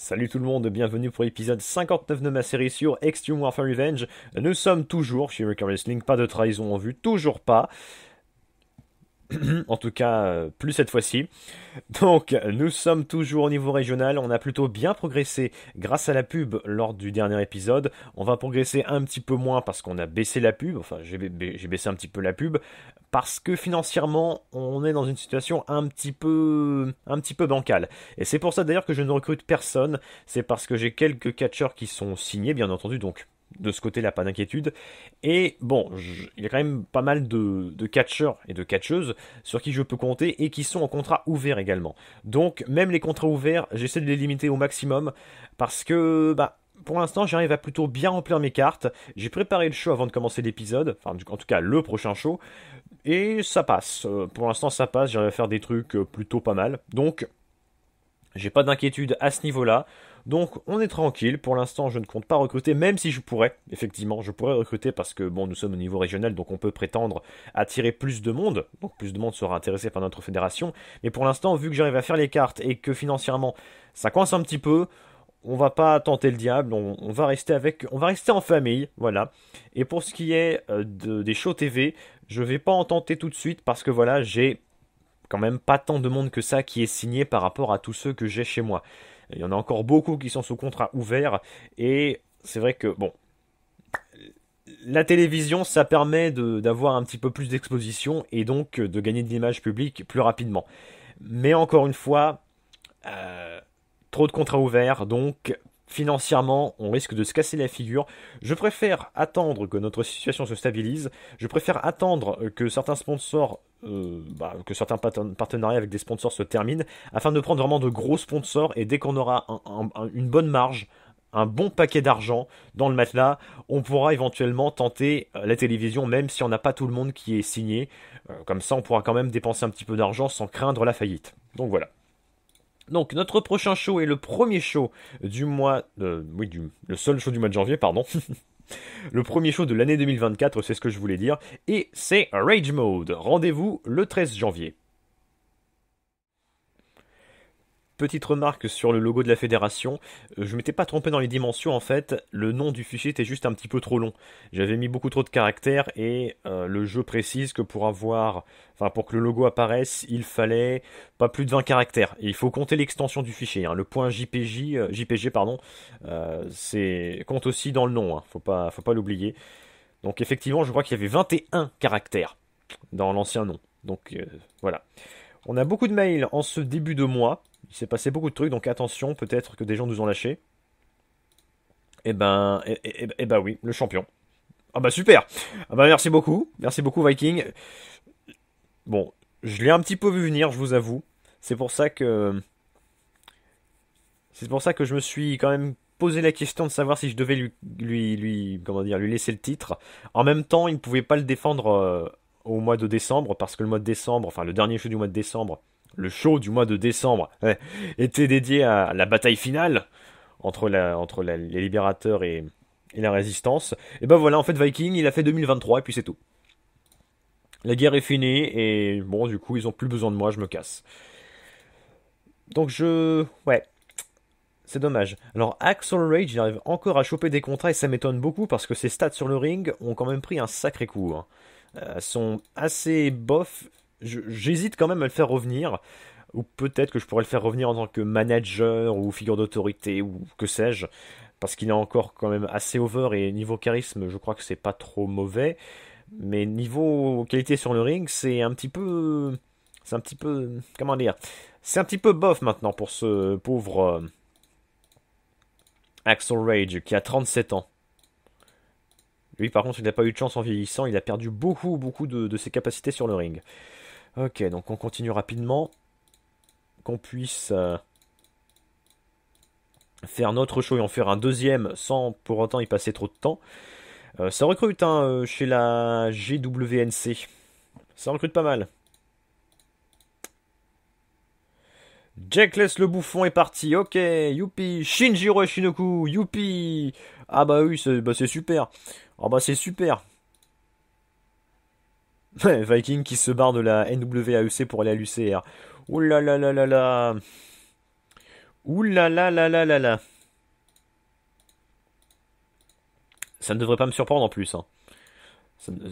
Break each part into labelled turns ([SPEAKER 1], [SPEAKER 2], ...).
[SPEAKER 1] Salut tout le monde, bienvenue pour l'épisode 59 de ma série sur Extreme Warfare Revenge. Nous sommes toujours chez Wrestling, pas de trahison en vue, toujours pas. en tout cas, euh, plus cette fois-ci. Donc, nous sommes toujours au niveau régional. On a plutôt bien progressé grâce à la pub lors du dernier épisode. On va progresser un petit peu moins parce qu'on a baissé la pub. Enfin, j'ai baissé un petit peu la pub parce que financièrement, on est dans une situation un petit peu, un petit peu bancale. Et c'est pour ça d'ailleurs que je ne recrute personne. C'est parce que j'ai quelques catcheurs qui sont signés, bien entendu. Donc, de ce côté-là, pas d'inquiétude. Et bon, il y a quand même pas mal de, catcheurs et de catcheuses sur qui je peux compter et qui sont en contrat ouvert également. Donc, même les contrats ouverts, j'essaie de les limiter au maximum parce que, bah, pour l'instant, j'arrive à plutôt bien remplir mes cartes. J'ai préparé le show avant de commencer l'épisode, enfin, en tout cas, le prochain show, et ça passe. Euh, pour l'instant, ça passe. J'arrive à faire des trucs euh, plutôt pas mal. Donc, j'ai pas d'inquiétude à ce niveau-là. Donc on est tranquille. Pour l'instant, je ne compte pas recruter, même si je pourrais. Effectivement, je pourrais recruter parce que bon, nous sommes au niveau régional, donc on peut prétendre attirer plus de monde. Donc plus de monde sera intéressé par notre fédération. Mais pour l'instant, vu que j'arrive à faire les cartes et que financièrement ça coince un petit peu, on va pas tenter le diable, on, va rester avec, on va rester en famille, voilà. Et pour ce qui est euh, des shows TV, je vais pas en tenter tout de suite parce que voilà, j'ai quand même pas tant de monde que ça qui est signé par rapport à tous ceux que j'ai chez moi. Il y en a encore beaucoup qui sont sous contrat ouvert et c'est vrai que bon, la télévision, ça permet d'avoir un petit peu plus d'exposition et donc de gagner de l'image publique plus rapidement. Mais encore une fois, euh, trop de contrats ouverts, donc financièrement, on risque de se casser la figure. Je préfère attendre que notre situation se stabilise. Je préfère attendre que certains sponsors, euh, bah, que certains partenariats avec des sponsors se terminent, afin de prendre vraiment de gros sponsors. Et dès qu'on aura une bonne marge, un bon paquet d'argent dans le matelas, on pourra éventuellement tenter euh, la télévision, même si on n'a pas tout le monde qui est signé. Euh, comme ça, on pourra quand même dépenser un petit peu d'argent sans craindre la faillite. Donc voilà. Donc notre prochain show est le premier show du mois, oui, le seul show du mois de janvier, pardon. le premier show de l'année 2024, c'est ce que je voulais dire, et c'est Rage Mode. Rendez-vous le 13 janvier. Petite remarque sur le logo de la fédération, euh, je m'étais pas trompé dans les dimensions en fait, le nom du fichier était juste un petit peu trop long. J'avais mis beaucoup trop de caractères et euh, le jeu précise que pour avoir, enfin pour que le logo apparaisse, il fallait pas plus de 20 caractères. Et il faut compter l'extension du fichier. Hein. Le point jpg, euh, JPG pardon, c'est compte aussi dans le nom. il hein. Faut pas, faut pas l'oublier. Donc effectivement, je crois qu'il y avait 21 caractères dans l'ancien nom. Donc voilà. On a beaucoup de mails en ce début de mois. Il s'est passé beaucoup de trucs, donc attention, peut-être que des gens nous ont lâchés. Et eh ben, et, eh, eh, ben oui, le champion. Ah bah super Ah bah merci beaucoup, merci beaucoup Viking. Bon, je l'ai un petit peu vu venir, je vous avoue. C'est pour ça que... C'est pour ça que je me suis quand même posé la question de savoir si je devais lui, lui, lui, comment dire, lui laisser le titre. En même temps, il ne pouvait pas le défendre euh, au mois de décembre, parce que le mois de décembre, enfin le dernier jeu du mois de décembre, le show du mois de décembre était dédié à la bataille finale entre, entre les libérateurs et, la résistance. Et ben voilà, en fait, Viking, il a fait 2023 et puis c'est tout. La guerre est finie et bon, du coup, ils ont plus besoin de moi, je me casse. Donc je. Ouais. C'est dommage. Alors, Axel Rage, il arrive encore à choper des contrats et ça m'étonne beaucoup parce que ses stats sur le ring ont quand même pris un sacré coup. Hein. Euh, sont assez bof j'hésite quand même à le faire revenir, ou peut-être que je pourrais le faire revenir en tant que manager ou figure d'autorité ou que sais-je, parce qu'il est encore quand même assez over et niveau charisme, je crois que c'est pas trop mauvais, mais niveau qualité sur le ring, c'est un petit peu, c'est un petit peu, comment dire, c'est un petit peu bof maintenant pour ce pauvre euh, Axel Rage qui a 37 ans. Lui, par contre, il n'a pas eu de chance en vieillissant. Il a perdu beaucoup, beaucoup de ses capacités sur le ring. Ok, donc on continue rapidement. Qu'on puisse euh, faire notre show et en faire un deuxième sans pour autant y passer trop de temps. Euh, ça recrute hein, euh, chez la GWNC. Ça recrute pas mal. laisse le bouffon est parti, ok, youpi, Shinjiro Shinoku, youpi, ah bah oui, c'est bah, super, ah bah c'est super, Viking qui se barre de la NWAEC pour aller à l'UCR. Ouh là la la. là la Ouh là là là Ça ne devrait pas me surprendre en plus. Hein.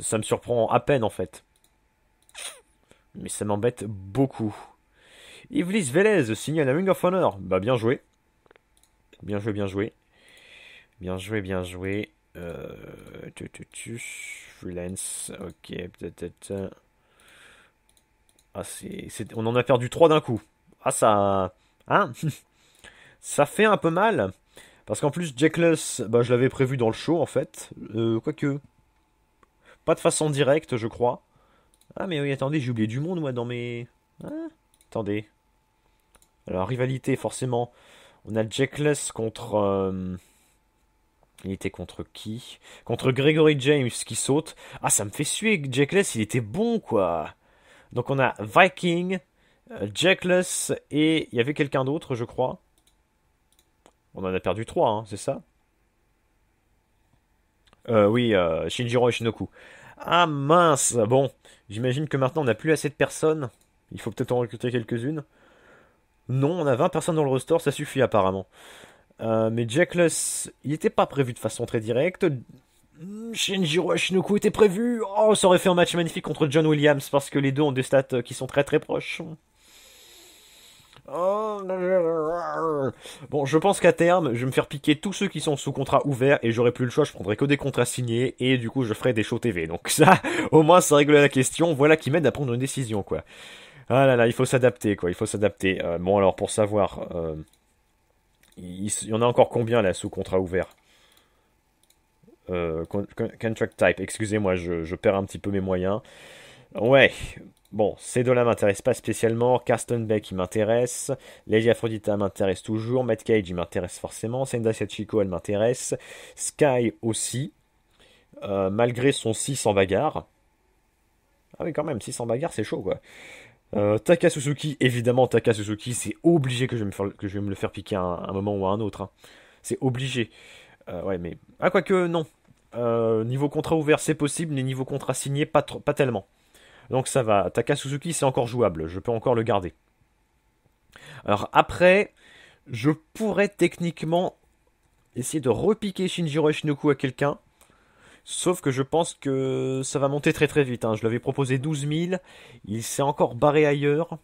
[SPEAKER 1] Ça, me surprend à peine en fait. Mais ça m'embête beaucoup. Ivlis Vélez, signale la Ring of Honor. Bah bien joué. Bien joué, bien joué. Bien joué, bien joué. Euh, tu, freelance, ok, peut-être. Ah, c'est, on en a perdu 3 d'un coup. Ah, ça. Hein Ça fait un peu mal. Parce qu'en plus, Jackless, bah, je l'avais prévu dans le show en fait. Euh, quoique. Pas de façon directe, je crois. Ah, mais oui, attendez, j'ai oublié du monde, moi, dans mes. Hein attendez. Alors, rivalité, forcément. On a Jackless contre. Euh, il était contre qui Contre Gregory James qui saute. Ah, ça me fait suer. Jackless, il était bon, quoi. Donc on a Viking, euh, Jackless et il y avait quelqu'un d'autre, je crois. On en a perdu trois, hein, c'est ça euh, Oui, euh, Shinjiro et Shinoku. Ah mince Bon, j'imagine que maintenant on n'a plus assez de personnes. Il faut peut-être en recruter quelques-unes. Non, on a 20 personnes dans le restore, ça suffit apparemment. Euh, mais Jackless, il n'était pas prévu de façon très directe. Hmm, Shinjiro Ashinoku était prévu. Oh, ça aurait fait un match magnifique contre John Williams parce que les deux ont des stats euh, qui sont très très proches. Bon, je pense qu'à terme, je vais me faire piquer tous ceux qui sont sous contrat ouvert et j'aurai plus le choix, je prendrai que des contrats signés et du coup je ferai des shows TV. Donc ça, au moins ça règle la question. Voilà qui m'aide à prendre une décision quoi. Ah là là, il faut s'adapter quoi, il faut s'adapter. Euh, bon alors pour savoir il, y en a encore combien là sous contrat ouvert euh, Contract type, excusez-moi, je, perds un petit peu mes moyens. Ouais, bon, ces là m'intéresse pas spécialement, Carsten Beck il m'intéresse, Lady Aphrodita m'intéresse toujours, Matt Cage il m'intéresse forcément, Sendasia Chico elle m'intéresse, Sky aussi, euh, malgré son 6 en bagarre. Ah oui, quand même, 6 en bagarre c'est chaud quoi. Takasuzuki, euh, Taka Suzuki, évidemment, Taka Suzuki, c'est obligé que je, vais me le faire piquer à un, moment ou à un autre. Hein. C'est obligé. Euh, ouais, mais. Ah, quoique, non. Euh, niveau contrat ouvert, c'est possible, mais niveau contrat signé, pas, tellement. Donc ça va. Takasuzuki, Suzuki, c'est encore jouable. Je peux encore le garder. Alors après, je pourrais techniquement essayer de repiquer Shinjiro Shinoku à quelqu'un. Sauf que je pense que ça va monter très très vite. Hein. Je l'avais proposé 12 000. Il s'est encore barré ailleurs.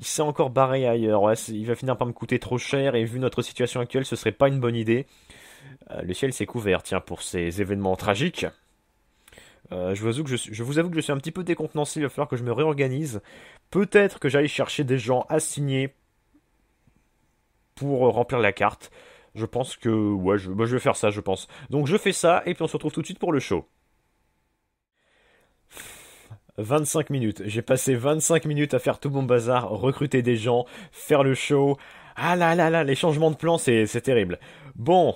[SPEAKER 1] Il s'est encore barré ailleurs. il va finir par me coûter trop cher. Et vu notre situation actuelle, ce serait pas une bonne idée. Euh, le ciel s'est couvert, tiens, pour ces événements tragiques. Euh, je, vous avoue que je, suis, je, vous avoue que je suis un petit peu décontenancé, il va falloir que je me réorganise. Peut-être que j'aille chercher des gens assignés pour remplir la carte. Je pense que ouais, bah, je, vais faire ça, je pense. Donc je fais ça et puis on se retrouve tout de suite pour le show. 25 minutes. J'ai passé 25 minutes à faire tout mon bazar, recruter des gens, faire le show. Ah là là là, les changements de plan, c'est terrible. Bon,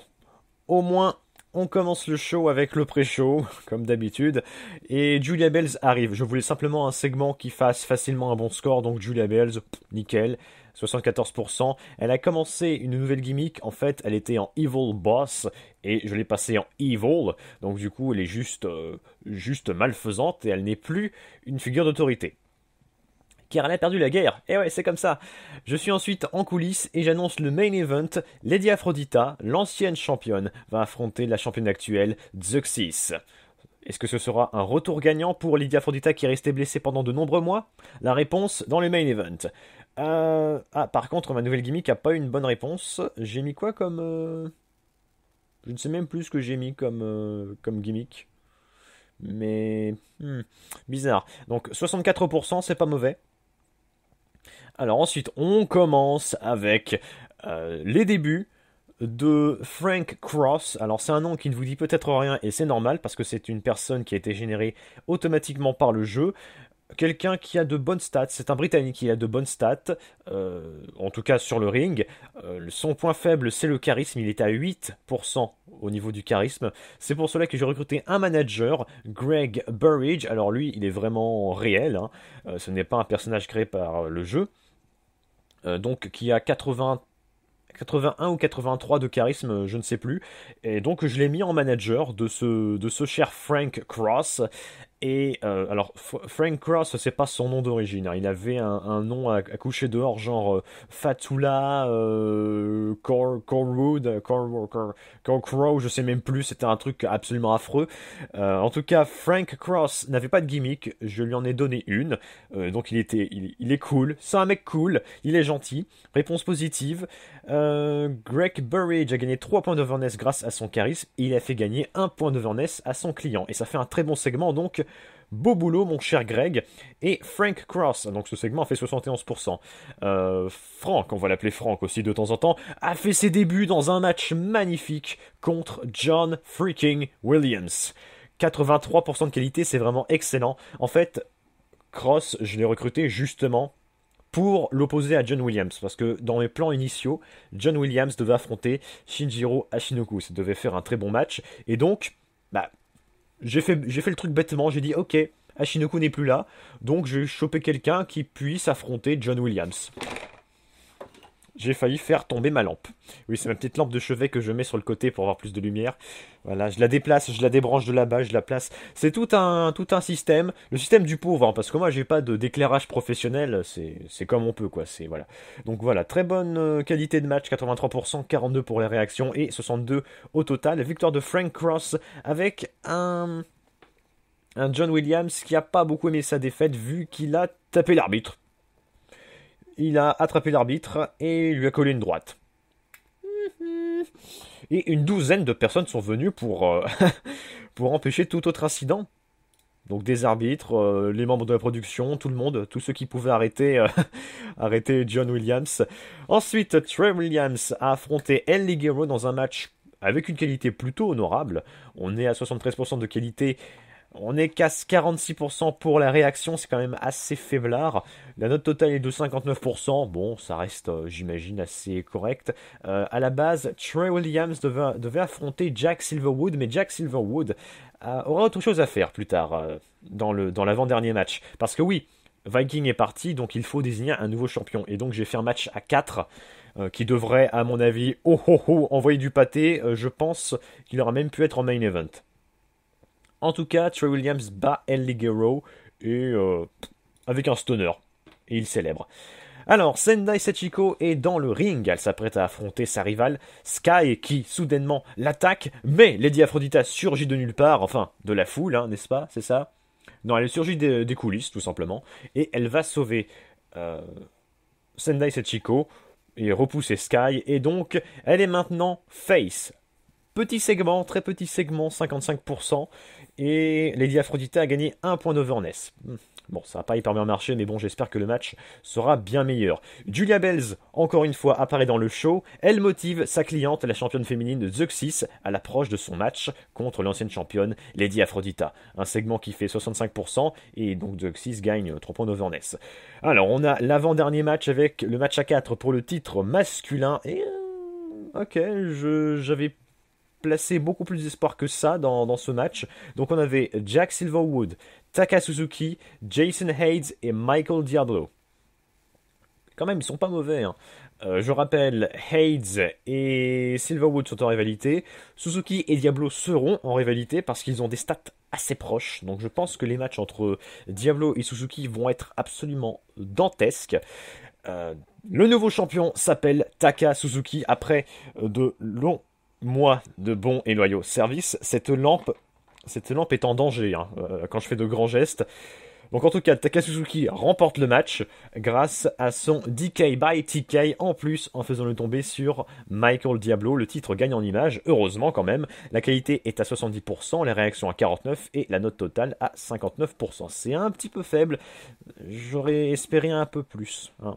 [SPEAKER 1] au moins, on commence le show avec le pré-show, comme d'habitude. Et Julia Bells arrive. Je voulais simplement un segment qui fasse facilement un bon score, donc Julia Bells, nickel. 74%. Elle a commencé une nouvelle gimmick. En fait, elle était en Evil Boss et je l'ai passée en Evil. Donc du coup, elle est juste, euh, juste malfaisante et elle n'est plus une figure d'autorité car elle a perdu la guerre. Et eh ouais, c'est comme ça. Je suis ensuite en coulisses et j'annonce le main event. Lady Aphrodita, l'ancienne championne, va affronter la championne actuelle, Zeuxis. Est-ce que ce sera un retour gagnant pour Lady Aphrodita qui est restée blessée pendant de nombreux mois La réponse dans le main event. Euh, ah, par contre, ma nouvelle gimmick a pas une bonne réponse. J'ai mis quoi comme. Euh, je ne sais même plus ce que j'ai mis comme, euh, comme gimmick. Mais. Hmm, bizarre. Donc 64%, c'est pas mauvais. Alors ensuite, on commence avec les débuts de Frank Cross. Alors c'est un nom qui ne vous dit peut-être rien et c'est normal parce que c'est une personne qui a été générée automatiquement par le jeu quelqu'un qui a de bonnes stats. C'est un Britannique qui a de bonnes stats, euh, en tout cas sur le ring. Euh, son point faible, c'est le charisme. Il est à 8% au niveau du charisme. C'est pour cela que j'ai recruté un manager, Greg Burridge. Alors lui, il est vraiment réel. Hein. Euh, ce n'est pas un personnage créé par le jeu. donc qui a 80 81 ou 83 de charisme, je ne sais plus. Et donc je l'ai mis en manager de de ce cher Frank Cross. Et euh, alors, Frank Cross, c'est pas son nom d'origine. Hein. Il avait un, nom à, coucher dehors, genre euh, Fatula, euh, Corwood, euh, je sais même plus. C'était un truc absolument affreux. en tout cas, Frank Cross n'avait pas de gimmick. Je lui en ai donné une. donc, il était, il, est cool. C'est un mec cool. Il est gentil. Réponse positive. Greg Burridge a gagné 3 points de Verness grâce à son charisme. il a fait gagner 1 point de Verness à son client. Et ça fait un très bon segment. Donc, Beau boulot, mon cher Greg. Et Frank Cross, donc ce segment a fait 71%. Euh, Frank, on va l'appeler Frank aussi de temps en temps, a fait ses débuts dans un match magnifique contre John freaking Williams. 83% de qualité, c'est vraiment excellent. En fait, Cross, je l'ai recruté justement pour l'opposer à John Williams, parce que dans mes plans initiaux, John Williams devait affronter Shinjiro Ashinoku, ça devait faire un très bon match, et donc, bah, j'ai fait, j'ai fait le truc bêtement, j'ai dit ok, Ashinoku n'est plus là, donc je vais choper quelqu'un qui puisse affronter John Williams. J'ai failli faire tomber ma lampe. Oui, c'est ma petite lampe de chevet que je mets sur le côté pour avoir plus de lumière. Voilà, je la déplace, je la débranche de là-bas, je la place. C'est tout un, tout un système. Le système du pauvre, hein, parce que moi, j'ai pas de d'éclairage professionnel. C'est comme on peut, quoi. voilà. Donc voilà, très bonne euh, qualité de match, 83%, 42 pour les réactions et 62 au total. Victoire de Frank Cross avec un un John Williams qui a pas beaucoup aimé sa défaite vu qu'il a tapé l'arbitre il a attrapé l'arbitre et lui a collé une droite. Et une douzaine de personnes sont venues pour, euh, pour empêcher tout autre incident. Donc des arbitres, euh, les membres de la production, tout le monde, tous ceux qui pouvaient arrêter, euh, arrêter John Williams. Ensuite, Trey Williams a affronté El Liguero dans un match avec une qualité plutôt honorable. On est à 73% de qualité on est qu'à 46% pour la réaction, c'est quand même assez faiblard. La note totale est de 59%, bon, ça reste, euh, j'imagine, assez correct. Euh, à la base, Trey Williams devait, affronter Jack Silverwood, mais Jack Silverwood euh, aura autre chose à faire plus tard, dans l'avant-dernier match. Parce que oui, Viking est parti, donc il faut désigner un nouveau champion. Et donc j'ai fait un match à 4 qui devrait, à mon avis, oh, oh, oh envoyer du pâté. je pense qu'il aura même pu être en main event. En tout cas, Trey Williams bat El Ligero et, euh, avec un stoner. Et il célèbre. Alors, Sendai Sachiko est dans le ring. Elle s'apprête à affronter sa rivale, Sky, qui soudainement l'attaque. Mais Lady Aphrodita surgit de nulle part, enfin, de la foule, hein, n'est-ce pas C'est ça Non, elle surgit des, coulisses, tout simplement. Et elle va sauver euh, Sendai Sachiko et repousser Sky. Et donc, elle est maintenant face. Petit segment, très petit segment, 55%. Et Lady Aphrodita a gagné un point d'overness. Hmm. Bon, ça n'a pas hyper bien marché, mais bon, j'espère que le match sera bien meilleur. Julia Bells, encore une fois, apparaît dans le show. Elle motive sa cliente, la championne féminine de Zeuxis, à l'approche de son match contre l'ancienne championne Lady Aphrodita. Un segment qui fait 65%, et donc Zeuxis gagne 3 points d'overness. Alors, on a l'avant-dernier match avec le match à 4 pour le titre masculin, et... Euh, ok, j'avais Placer beaucoup plus d'espoir que ça dans, ce match. Donc on avait Jack Silverwood, Taka Suzuki, Jason Hayes et Michael Diablo. Quand même, ils sont pas mauvais. Hein. Euh, je rappelle, Hades et Silverwood sont en rivalité. Suzuki et Diablo seront en rivalité parce qu'ils ont des stats assez proches. Donc je pense que les matchs entre Diablo et Suzuki vont être absolument dantesques. Euh, le nouveau champion s'appelle Taka Suzuki après euh, de longs moi, de bons et loyaux services, cette lampe, cette lampe est en danger hein, euh, quand je fais de grands gestes. Donc en tout cas, Takasuzuki remporte le match grâce à son DK by TK en plus en faisant le tomber sur Michael Diablo. Le titre gagne en image, heureusement quand même. La qualité est à 70%, les réactions à 49% et la note totale à 59%. C'est un petit peu faible, j'aurais espéré un peu plus. Hein.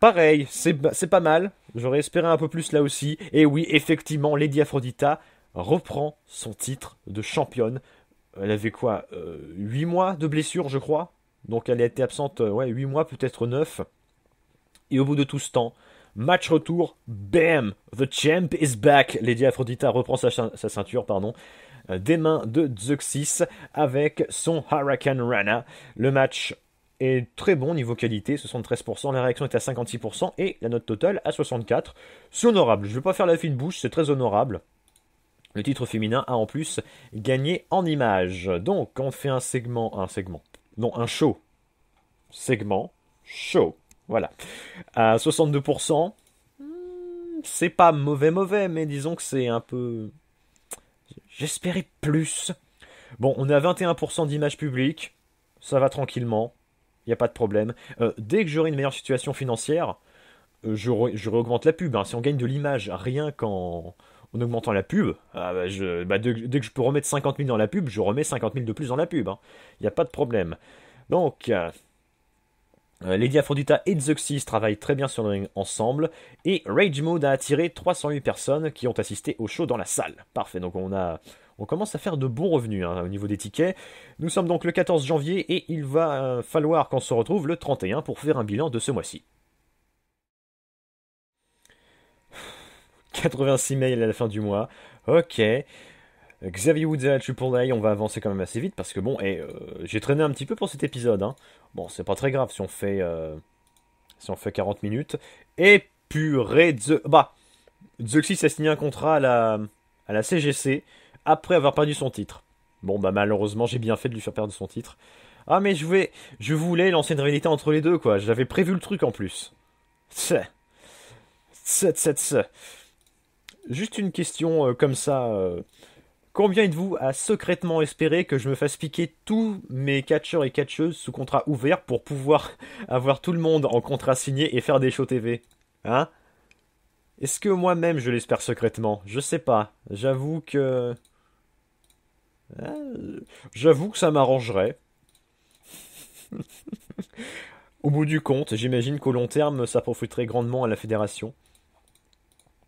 [SPEAKER 1] Pareil, c'est pas mal. J'aurais espéré un peu plus là aussi. Et oui, effectivement, Lady Aphrodita reprend son titre de championne. Elle avait quoi 8 euh, mois de blessure, je crois. Donc elle a été absente euh, ouais, 8 mois, peut-être 9. Et au bout de tout ce temps, match retour, bam The champ is back Lady Aphrodita reprend sa, ceinture, pardon euh, des mains de Zeuxis, avec son Hurricane Rana. Le match est très bon niveau qualité, 73%, la réaction est à 56% et la note totale à 64%. C'est honorable, je ne vais pas faire la fine bouche, c'est très honorable. Le titre féminin a en plus gagné en images. Donc on fait un segment, un segment, non un show. Segment, show, voilà. À 62%, hmm, c'est pas mauvais mauvais, mais disons que c'est un peu... J'espérais plus. Bon, on est à 21% d'image publique ça va tranquillement il n'y a pas de problème. Euh, dès que j'aurai une meilleure situation financière, euh, je, réaugmente la pub. Hein. Si on gagne de l'image rien qu'en augmentant la pub, ah bah, je, bah, dès que je peux remettre 50 000 dans la pub, je remets 50 000 de plus dans la pub. Il hein. n'y a pas de problème. Donc, euh, Lady Aphrodita et Zeuxis travaillent très bien sur le ring ensemble. Et Rage Mode a attiré 308 personnes qui ont assisté au show dans la salle. Parfait, donc on a, on commence à faire de bons revenus hein, au niveau des tickets. Nous sommes donc le 14 janvier et il va euh, falloir qu'on se retrouve le 31 pour faire un bilan de ce mois-ci. 86 mails à la fin du mois. Ok. Xavier Woods et on va avancer quand même assez vite parce que bon, et eh, euh, j'ai traîné un petit peu pour cet épisode. Hein. Bon, c'est pas très grave si on fait euh, si on fait 40 minutes. Et purée, the bah, Zuxis a signé un contrat à la, à la CGC après avoir perdu son titre. Bon, bah malheureusement, j'ai bien fait de lui faire perdre son titre. Ah, mais je, voulais lancer une réalité entre les deux, quoi. J'avais prévu le truc en plus. c'est c'est. Juste une question euh, comme ça. Euh. combien êtes-vous à secrètement espérer que je me fasse piquer tous mes catcheurs et catcheuses sous contrat ouvert pour pouvoir avoir tout le monde en contrat signé et faire des shows TV Hein Est-ce que moi-même je l'espère secrètement Je sais pas. J'avoue que. Euh, j'avoue que ça m'arrangerait. Au bout du compte, j'imagine qu'au long terme, ça profiterait grandement à la fédération.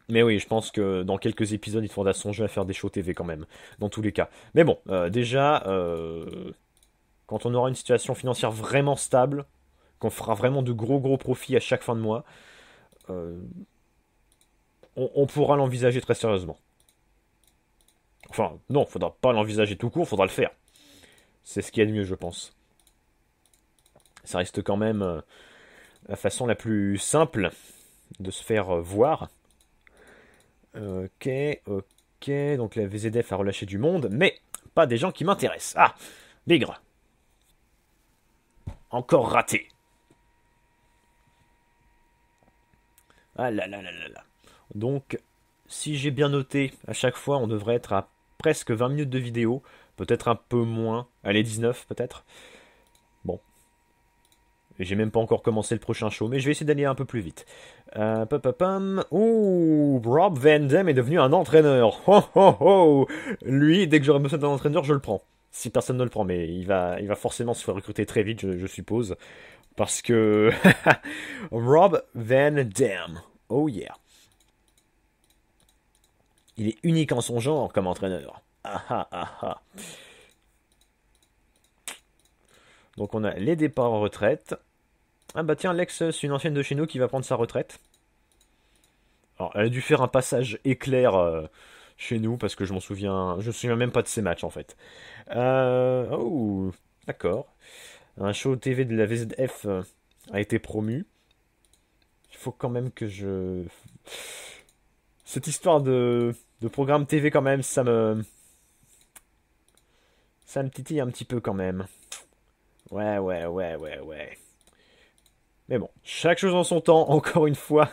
[SPEAKER 1] Mais oui, je pense que dans quelques épisodes, il faudra songer à faire des shows TV quand même, dans tous les cas. Mais bon, euh, déjà, euh, quand on aura une situation financière vraiment stable, qu'on fera vraiment de gros gros profits à chaque fin de mois, on pourra l'envisager très sérieusement. Enfin, non, faudra pas l'envisager tout court, faudra le faire. C'est ce qui est de mieux, je pense. Ça reste quand même euh, la façon la plus simple de se faire euh, voir. Euh, ok, ok, donc la VZF a relâché du monde, mais pas des gens qui m'intéressent. Ah, Bigre. Encore raté. Ah là là là là là. Donc, si j'ai bien noté, à chaque fois, on devrait être à presque 20 minutes de vidéo, peut-être un peu moins, allez 19 peut-être. Bon. J'ai même pas encore commencé le prochain show, mais je vais essayer d'aller un peu plus vite. Euh, papapam. Rob Van Dam est devenu un entraîneur. Oh, oh, oh. Lui, dès que j'aurai besoin d'un entraîneur, je le prends. Si personne ne le prend, mais il va, il va forcément se faire recruter très vite, je, suppose. Parce que... Rob Van Dam. Oh yeah. Il est unique en son genre comme entraîneur. Ah ah ah ah. Donc on a les départs en retraite. Ah bah tiens, Lex, c'est une ancienne de chez nous qui va prendre sa retraite. Alors, elle a dû faire un passage éclair euh, chez nous parce que je m'en souviens, je me souviens même pas de ces matchs en fait. Euh, oh, d'accord. Un show TV de la VZF euh, a été promu. Il faut quand même que je cette histoire de, programme TV quand même, ça me. Ça me titille un petit peu quand même. Ouais, ouais, ouais, ouais, ouais. Mais bon, chaque chose en son temps, encore une fois.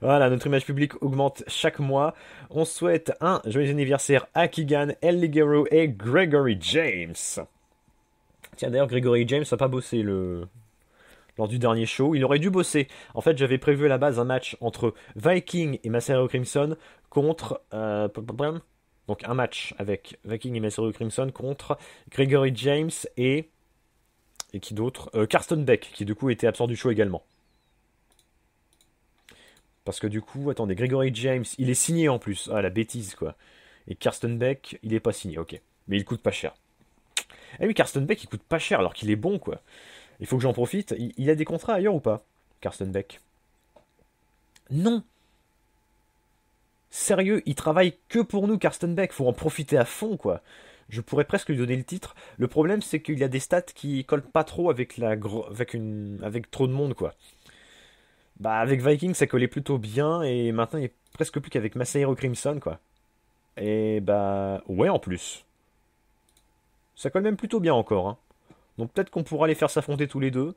[SPEAKER 1] voilà, notre image publique augmente chaque mois. On souhaite un joyeux anniversaire à Keegan, Ellie Ligero et Gregory James. Tiens, d'ailleurs, Gregory James n'a pas bossé le, lors du dernier show. Il aurait dû bosser. En fait, j'avais prévu à la base un match entre Viking et Massario Crimson contre. Euh, donc un match avec Viking et Massario Crimson contre Gregory James et. Et qui d'autre euh, Karsten Beck, qui du coup était absent du show également. Parce que du coup, attendez, Gregory James, il est signé en plus. Ah, la bêtise, quoi. Et Karsten Beck, il est pas signé, ok. Mais il coûte pas cher. Eh oui, Karsten Beck, il coûte pas cher alors qu'il est bon, quoi. Il faut que j'en profite. Il, a des contrats ailleurs ou pas Carsten Beck. Non Sérieux, il travaille que pour nous, Carsten Beck. Faut en profiter à fond, quoi. Je pourrais presque lui donner le titre. Le problème, c'est qu'il y a des stats qui collent pas trop avec, la avec, une... avec trop de monde, quoi. Bah, avec Viking, ça collait plutôt bien, et maintenant, il est presque plus qu'avec Masahiro Crimson, quoi. Et bah, ouais, en plus. Ça colle même plutôt bien encore, hein. Donc peut-être qu'on pourra les faire s'affronter tous les deux,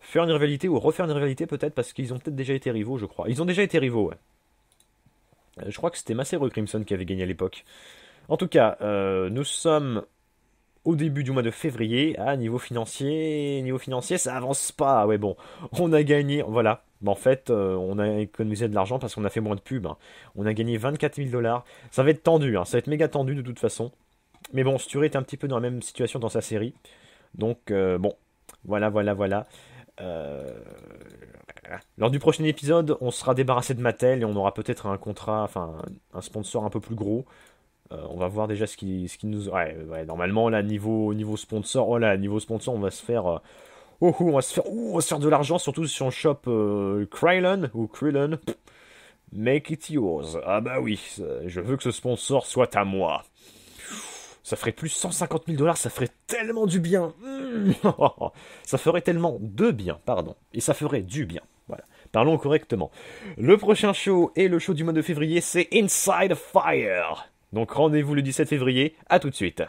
[SPEAKER 1] faire une rivalité ou refaire une rivalité peut-être parce qu'ils ont peut-être déjà été rivaux, je crois. Ils ont déjà été rivaux, ouais. Euh, je crois que c'était Massero Crimson qui avait gagné à l'époque. En tout cas, euh, nous sommes au début du mois de février. Ah, niveau financier, niveau financier, ça avance pas. Ouais, bon, on a gagné, voilà. En fait, euh, on a économisé de l'argent parce qu'on a fait moins de pubs. Hein. On a gagné 24 000 dollars. Ça va être tendu, hein. ça va être méga tendu de toute façon. Mais bon, Stuart est un petit peu dans la même situation dans sa série. Donc, euh, bon, voilà, voilà, voilà. Euh, lors du prochain épisode, on sera débarrassé de Mattel et on aura peut-être un contrat, enfin, un sponsor un peu plus gros. Euh, on va voir déjà ce qui, ce qui nous. Ouais, normalement, là, niveau, niveau sponsor, oh là, niveau sponsor, on va se faire. Oh, oh, on va se faire, oh, on va se faire de l'argent, surtout si on chope Krylon ou Krylon. Make it yours. Ah bah oui, je veux que ce sponsor soit à moi. Ça ferait plus 150 000 dollars, ça ferait tellement du bien. Hmm. ça ferait tellement de bien, pardon. Et ça ferait du bien. Voilà. Parlons correctement. Le prochain show et le show du mois de février, c'est Inside Fire. Donc rendez-vous le 17 février. À tout de suite.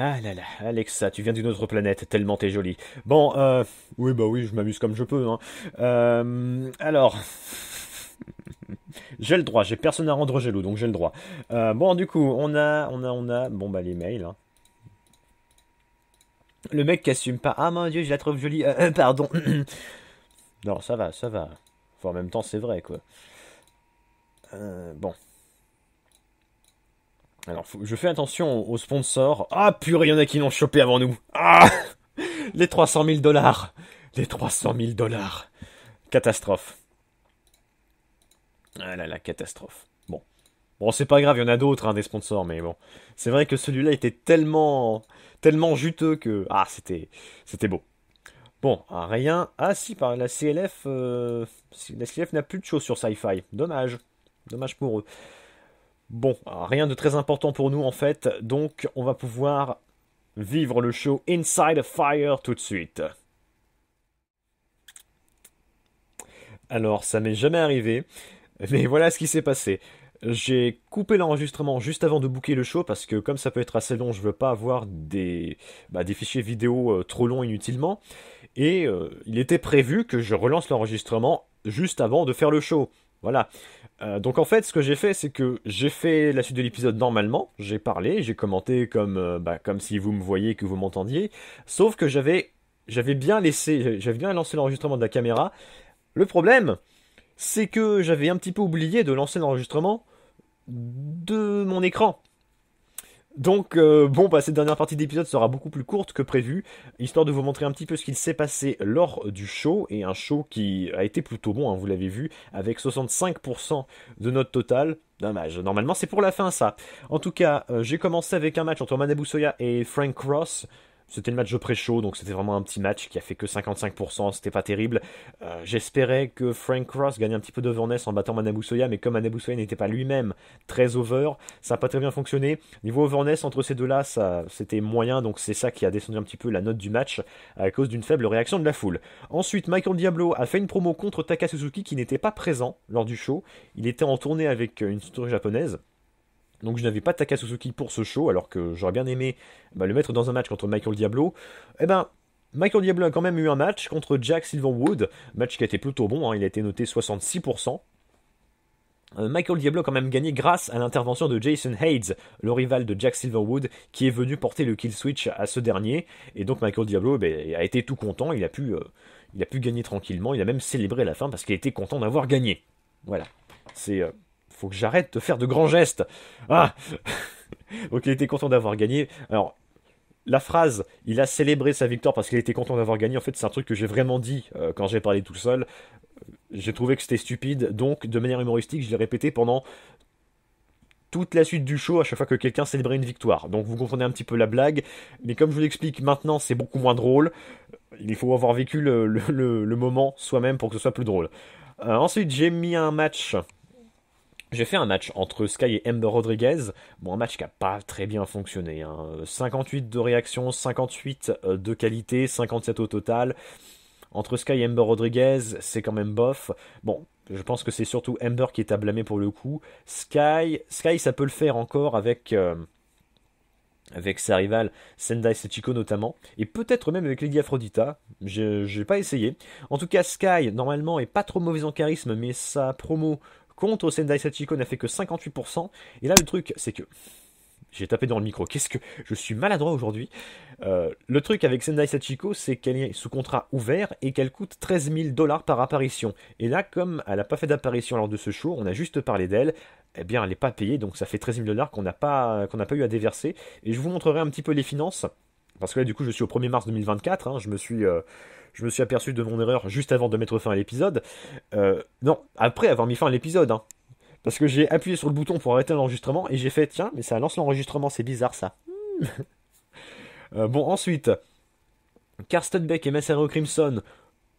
[SPEAKER 1] Ah là là, Alexa, tu viens d'une autre planète, tellement t'es jolie. Bon, euh, oui, bah oui, je m'amuse comme je peux. Hein. Euh, alors, j'ai le droit, j'ai personne à rendre jaloux, donc j'ai le droit. Euh, bon, du coup, on a, on a, on a, bon bah les mails. Hein. Le mec qui assume pas. Ah mon dieu, je la trouve jolie. Euh, euh, pardon. non, ça va, ça va. Enfin, en même temps, c'est vrai quoi. bon. Alors, je fais attention aux, sponsors. Ah purée, il y en a qui l'ont chopé avant nous. Ah Les 300 000 dollars Les 300 000 dollars Catastrophe. Ah là catastrophe. Bon. Bon, c'est pas grave, il y en a d'autres, hein, des sponsors, mais bon. C'est vrai que celui-là était tellement, tellement juteux que. Ah, c'était, c'était beau. Bon, ah, rien. Ah, si, par la CLF. Euh, la CLF n'a plus de choses sur Sci-Fi. Dommage. Dommage pour eux. Bon, ah, rien de très important pour nous en fait, donc on va pouvoir vivre le show Inside Fire tout de suite. Alors, ça m'est jamais arrivé. Mais voilà ce qui s'est passé. J'ai coupé l'enregistrement juste avant de bouquer le show parce que comme ça peut être assez long, je veux pas avoir des, bah, des fichiers vidéo euh, trop longs inutilement. Et euh, il était prévu que je relance l'enregistrement juste avant de faire le show. Voilà. Euh, donc en fait, ce que j'ai fait, c'est que j'ai fait la suite de l'épisode normalement. J'ai parlé, j'ai commenté comme, bah, comme si vous me voyez, que vous m'entendiez. Sauf que j'avais, j'avais bien laissé, j'avais bien lancé l'enregistrement de la caméra. Le problème, c'est que j'avais un petit peu oublié de lancer l'enregistrement de mon écran. Donc euh, bon, bah, cette dernière partie d'épisode sera beaucoup plus courte que prévu, histoire de vous montrer un petit peu ce qu'il s'est passé lors du show, et un show qui a été plutôt bon, hein, vous l'avez vu, avec 65% de notre total. Dommage, normalement c'est pour la fin ça. En tout cas, euh, j'ai commencé avec un match entre Manabu Soya et Frank Cross, c'était le match de pré-show, donc c'était vraiment un petit match qui a fait que 55%, c'était pas terrible. Euh, j'espérais que Frank Cross gagne un petit peu de en battant Manabu Soya, mais comme Manabu n'était pas lui-même très over, ça n'a pas très bien fonctionné. Niveau overness, entre ces deux-là, c'était moyen, donc c'est ça qui a descendu un petit peu la note du match à cause d'une faible réaction de la foule. Ensuite, Michael Diablo a fait une promo contre Taka qui n'était pas présent lors du show. Il était en tournée avec une story japonaise. Donc je n'avais pas Taka pour ce show, alors que j'aurais bien aimé bah, le mettre dans un match contre Michael Diablo. Eh ben, Michael Diablo a quand même eu un match contre Jack Silverwood, match qui a été plutôt bon, hein. il a été noté 66%. Euh, Michael Diablo a quand même gagné grâce à l'intervention de Jason Hayes, le rival de Jack Silverwood, qui est venu porter le kill switch à ce dernier. Et donc Michael Diablo eh ben, a été tout content, euh, il a, pu, gagner tranquillement, il a même célébré la fin parce qu'il était content d'avoir gagné. Voilà. C'est. Euh, faut que j'arrête de faire de grands gestes. Ah Donc il était content d'avoir gagné. Alors, la phrase, il a célébré sa victoire parce qu'il était content d'avoir gagné, en fait, c'est un truc que j'ai vraiment dit euh, quand j'ai parlé tout seul. J'ai trouvé que c'était stupide, donc de manière humoristique, je l'ai répété pendant toute la suite du show à chaque fois que quelqu'un célébrait une victoire. Donc vous comprenez un petit peu la blague, mais comme je vous l'explique maintenant, c'est beaucoup moins drôle. Il faut avoir vécu le, moment soi-même pour que ce soit plus drôle. Euh, ensuite, j'ai mis un match j'ai fait un match entre Sky et Ember Rodriguez, bon un match qui a pas très bien fonctionné, 58 hein. de réaction, 58 euh, de qualité, 57 au total. Entre Sky et Ember Rodriguez, c'est quand même bof. Bon, je pense que c'est surtout Ember qui est à blâmer pour le coup. Sky, Sky ça peut le faire encore avec euh, avec sa rivale Sendai Sechiko notamment, et peut-être même avec Lady Je n'ai pas essayé. En tout cas, Sky, normalement, est pas trop mauvais en charisme, mais sa promo contre Sendai Sachiko n'a fait que 58%. Et là, le truc, c'est que. J'ai tapé dans le micro. Qu'est-ce que je suis maladroit aujourd'hui. Euh, le truc avec Sendai Sachiko, c'est qu'elle est sous contrat ouvert et qu'elle coûte 13 000 dollars par apparition. Et là, comme elle n'a pas fait d'apparition lors de ce show, on a juste parlé d'elle. Eh bien, elle n'est pas payée, donc ça fait 13 000 dollars qu'on n'a pas, qu'on n'a pas eu à déverser. Et je vous montrerai un petit peu les finances. Parce que là, du coup, je suis au 1er mars 2024. Hein, je, me suis, euh, je me suis aperçu de mon erreur juste avant de mettre fin à l'épisode. Euh, non, après avoir mis fin à l'épisode. Hein. parce que j'ai appuyé sur le bouton pour arrêter l'enregistrement et j'ai fait tiens, mais ça lance l'enregistrement, c'est bizarre ça. Euh, bon, ensuite, Karsten Beck et Massaro Crimson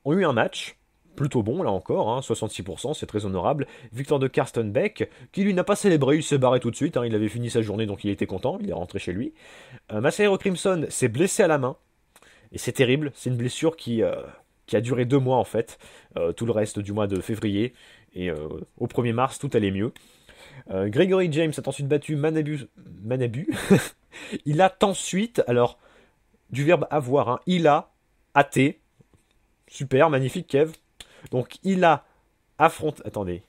[SPEAKER 1] ont eu un match plutôt bon là encore, 66%, hein, c'est très honorable. Victor de Karstenbeck, qui lui n'a pas célébré, il s'est barré tout de suite, hein, il avait fini sa journée donc il était content, il est rentré chez lui. Euh, Crimson s'est blessé à la main, et c'est terrible, c'est une blessure qui, euh, qui a duré deux mois en fait, euh, tout le reste du mois de février, et euh, au 1er mars tout allait mieux. Gregory James a ensuite battu Manabu. Manabu. il a ensuite, alors, du verbe avoir, hein, il a athée Super, magnifique, Kev. Donc il a affronté. Attendez.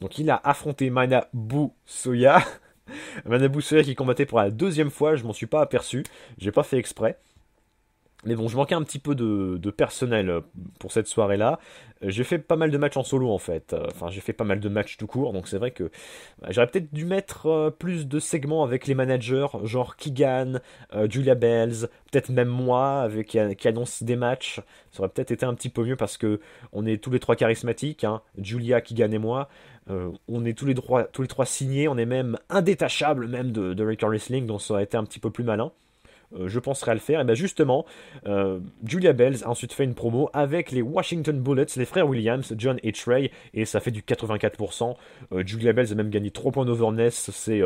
[SPEAKER 1] Donc il a affronté Manabu Soya. Manabu Soya qui combattait pour la deuxième fois, je m'en suis pas aperçu, j'ai pas fait exprès. Mais bon, je manquais un petit peu de, personnel euh, pour cette soirée-là. Euh, j'ai fait pas mal de matchs en solo en fait. Euh, enfin, j'ai fait pas mal de matchs tout court, donc c'est vrai que bah, j'aurais peut-être dû mettre plus de segments avec les managers, genre Keegan, Julia Bells, peut-être même moi, avec qui annonce des matchs. Ça aurait peut-être été un petit peu mieux parce que on est tous les trois charismatiques, hein. Julia, Keegan et moi. on est tous les trois, tous les trois signés, on est même indétachables même de, de Record Wrestling, donc ça aurait été un petit peu plus malin. Euh, je penserai à le faire. Et bien justement, euh, Julia Bells a ensuite fait une promo avec les Washington Bullets, les frères Williams, John et Trey, et ça fait du 84%. Euh, Julia Bells a même gagné 3 points d'overness, c'est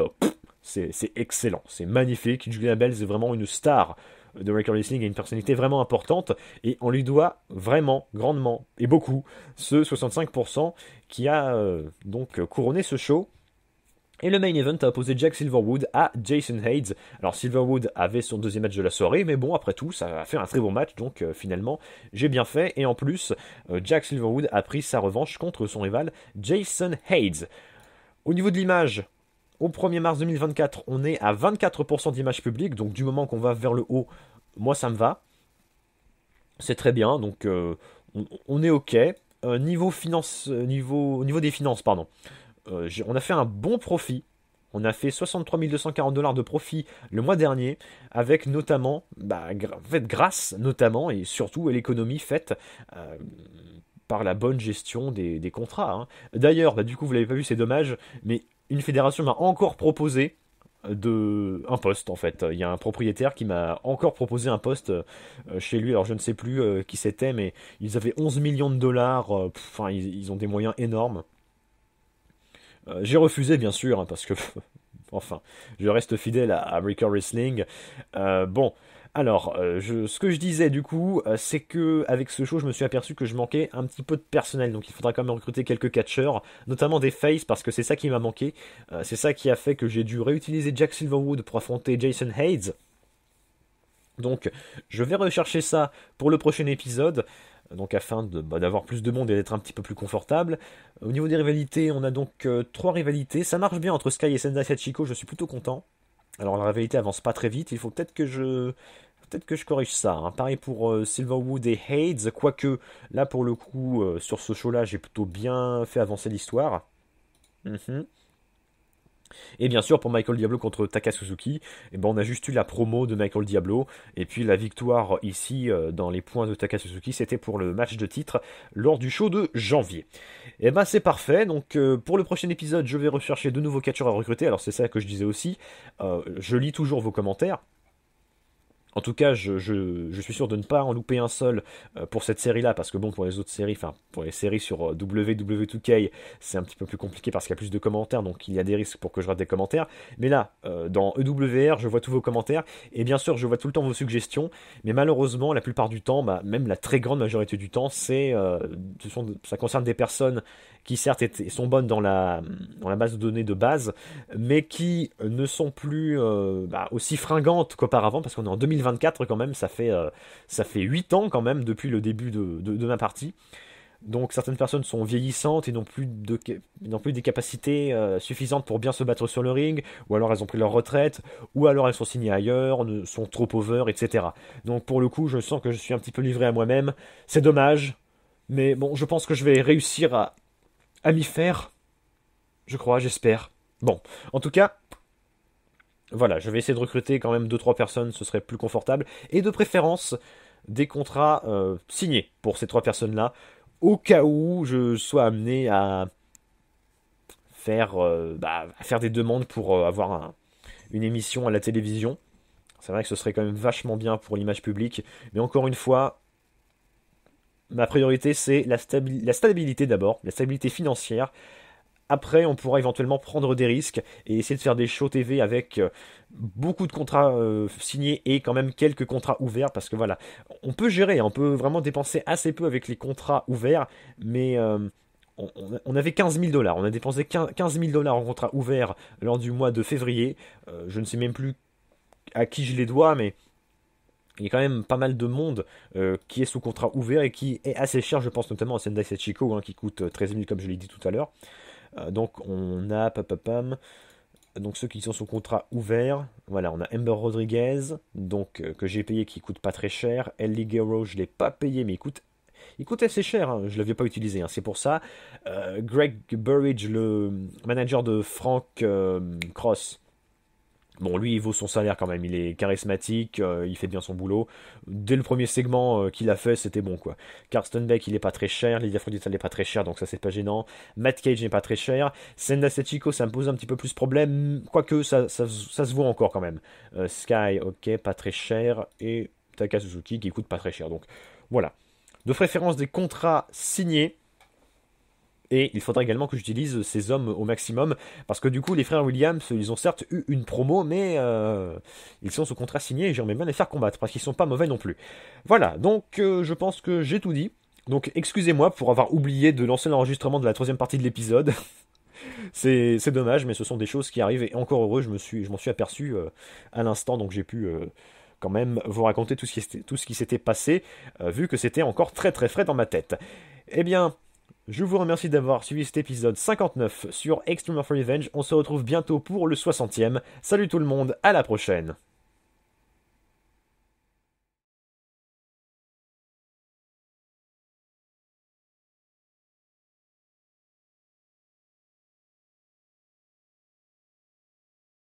[SPEAKER 1] c'est excellent, c'est magnifique. Julia Bells est vraiment une star de Record Wrestling et une personnalité vraiment importante, et on lui doit vraiment, grandement, et beaucoup, ce 65% qui a donc couronné ce show. Et le main event a opposé Jack Silverwood à Jason Hayes. Alors Silverwood avait son deuxième match de la soirée, mais bon, après tout, ça a fait un très bon match, donc euh, finalement, j'ai bien fait. Et en plus, euh, Jack Silverwood a pris sa revanche contre son rival Jason Hayes. Au niveau de l'image, au 1er mars 2024, on est à 24% d'image publique, donc du moment qu'on va vers le haut, moi ça me va. C'est très bien, donc euh, on, est ok. niveau, finance, niveau, niveau des finances, pardon. Euh, on a fait un bon profit. On a fait 63 240 dollars de profit le mois dernier, avec notamment, bah, fait, grâce notamment et surtout à l'économie faite euh, par la bonne gestion des, contrats. Hein. D'ailleurs, bah, du coup, vous l'avez pas vu, c'est dommage, mais une fédération m'a encore proposé de un poste en fait. Il y a un propriétaire qui m'a encore proposé un poste euh, chez lui. Alors je ne sais plus qui c'était, mais ils avaient 11 millions de dollars. Enfin, ils ont des moyens énormes. Euh, j'ai refusé, bien sûr, hein, parce que, enfin, je reste fidèle à American Wrestling. Euh, bon, alors, euh, ce que je disais du coup, c'est que avec ce show, je me suis aperçu que je manquais un petit peu de personnel, donc il faudra quand même recruter quelques catcheurs, notamment des faces, parce que c'est ça qui m'a manqué. c'est ça qui a fait que j'ai dû réutiliser Jack Silverwood pour affronter Jason Hayes. Donc, je vais rechercher ça pour le prochain épisode donc afin bah, d'avoir plus de monde et d'être un petit peu plus confortable. Au niveau des rivalités, on a donc euh, trois rivalités. Ça marche bien entre Sky et Sendai Sachiko, je suis plutôt content. Alors la rivalité avance pas très vite, il faut peut-être que je peut-être que je corrige ça. Hein. Pareil pour euh, Silverwood et Hades, quoique là pour le coup euh, sur ce show-là j'ai plutôt bien fait avancer l'histoire. Mm-hmm. Et bien sûr, pour Michael Diablo contre Taka Suzuki, eh ben, on a juste eu la promo de Michael Diablo. Et puis la victoire ici, euh, dans les points de Taka Suzuki, c'était pour le match de titre lors du show de janvier. Et eh ben c'est parfait. Donc euh, pour le prochain épisode, je vais rechercher de nouveaux catcheurs à recruter. Alors c'est ça que je disais aussi. Euh, je lis toujours vos commentaires. En tout cas, je, suis sûr de ne pas en louper un seul euh, pour cette série-là, parce que bon, pour les autres séries, enfin, pour les séries sur euh, WW2K, c'est un petit peu plus compliqué parce qu'il y a plus de commentaires, donc il y a des risques pour que je rate des commentaires. Mais là, euh, dans EWR, je vois tous vos commentaires, et bien sûr, je vois tout le temps vos suggestions, mais malheureusement, la plupart du temps, bah, même la très grande majorité du temps, c'est, ça concerne des personnes qui certes sont bonnes dans la, la base de données de base, mais qui ne sont plus bah, aussi fringantes qu'auparavant, parce qu'on est en 2000 24 quand même, ça fait, euh, ça fait 8 ans quand même depuis le début de, ma partie. Donc certaines personnes sont vieillissantes et n'ont plus, de, plus des capacités euh, suffisantes pour bien se battre sur le ring, ou alors elles ont pris leur retraite, ou alors elles sont signées ailleurs, sont trop over, etc. Donc pour le coup, je sens que je suis un petit peu livré à moi-même. C'est dommage, mais bon, je pense que je vais réussir à, à m'y faire. Je crois, j'espère. Bon, en tout cas, voilà, je vais essayer de recruter quand même 2-3 personnes, ce serait plus confortable. Et de préférence, des contrats euh, signés pour ces trois personnes-là, au cas où je sois amené à faire, euh, bah, faire des demandes pour euh, avoir une émission à la télévision. C'est vrai que ce serait quand même vachement bien pour l'image publique, mais encore une fois, ma priorité c'est la, la stabilité d'abord, la stabilité financière, après, on pourra éventuellement prendre des risques et essayer de faire des shows TV avec euh, beaucoup de contrats euh, signés et quand même quelques contrats ouverts parce que voilà, on peut gérer, hein, on peut vraiment dépenser assez peu avec les contrats ouverts, mais euh, on, avait 15 000 dollars, on a dépensé 15 000 dollars en contrats ouverts lors du mois de février. je ne sais même plus à qui je les dois, mais il y a quand même pas mal de monde qui est sous contrat ouvert et qui est assez cher, je pense notamment à Sendai Sachiko, hein, qui coûte 13 000 comme je l'ai dit tout à l'heure. Euh, donc on a papapam. Donc ceux qui sont sous contrat ouvert, voilà, on a Ember Rodriguez, donc euh, que j'ai payé qui coûte pas très cher. Ellie Ligero, je l'ai pas payé mais il coûte assez cher, hein. je ne l'avais pas utilisé, hein. c'est pour ça. Euh, Greg Burridge, le manager de Frank Cross, Bon, lui, il vaut son salaire quand même. Il est charismatique, euh, il fait bien son boulot. Dès le premier segment euh, qu'il a fait, c'était bon, quoi. Carsten Beck, il est pas très cher. Lydia Frodita, n'est pas très cher, donc ça, c'est pas gênant. Matt Cage n'est pas très cher. Senda Setchiko, ça me pose un petit peu plus problème. Quoique, ça, se voit encore quand même. Euh, Sky, ok, pas très cher. Et Taka Suzuki, qui coûte pas très cher. Donc, voilà. De préférence, des contrats signés et il faudra également que j'utilise ces hommes au maximum, parce que du coup, les frères Williams, ils ont certes eu une promo, mais euh, ils sont sous contrat signé et j'aimerais bien les faire combattre, parce qu'ils sont pas mauvais non plus. Voilà, donc euh, je pense que j'ai tout dit. Donc excusez-moi pour avoir oublié de lancer l'enregistrement de la troisième partie de l'épisode. c'est, dommage, mais ce sont des choses qui arrivent, et encore heureux, je, me suis, je m'en suis aperçu euh, à l'instant, donc j'ai pu quand même vous raconter tout ce qui, s'était passé, vu que c'était encore très très frais dans ma tête. Eh bien, je vous remercie d'avoir suivi cet épisode 59 sur Extreme of Revenge. On se retrouve bientôt pour le 60e. Salut tout le monde, à la prochaine.